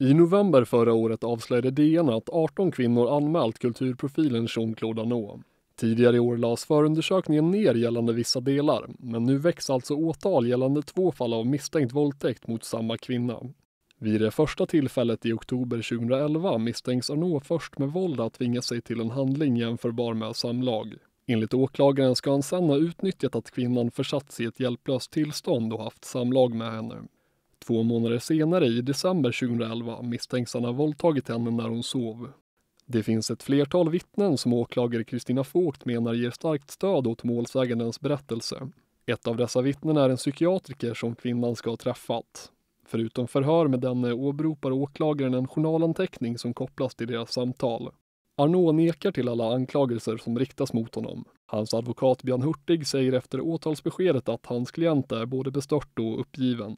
I november förra året avslöjade DN att 18 kvinnor anmält kulturprofilen Jean-Claude Arnault. Tidigare i år lades förundersökningen ner gällande vissa delar, men nu väcks alltså åtal gällande två fall av misstänkt våldtäkt mot samma kvinna. Vid det första tillfället i oktober 2011 misstänks Arnault först med våld att tvinga sig till en handling jämförbar med samlag. Enligt åklagaren ska han sedan ha utnyttjat att kvinnan försatts i ett hjälplöst tillstånd och haft samlag med henne. Två månader senare, i december 2011, misstänks han ha våldtagit henne när hon sov. Det finns ett flertal vittnen som åklagare Kristina Fågt menar ger starkt stöd åt målsägandens berättelse. Ett av dessa vittnen är en psykiatriker som kvinnan ska ha träffat. Förutom förhör med denne åberopar åklagaren en journalanteckning som kopplas till deras samtal. Arnault nekar till alla anklagelser som riktas mot honom. Hans advokat Björn Hurtig säger efter åtalsbeskedet att hans klient är både bestört och uppgiven.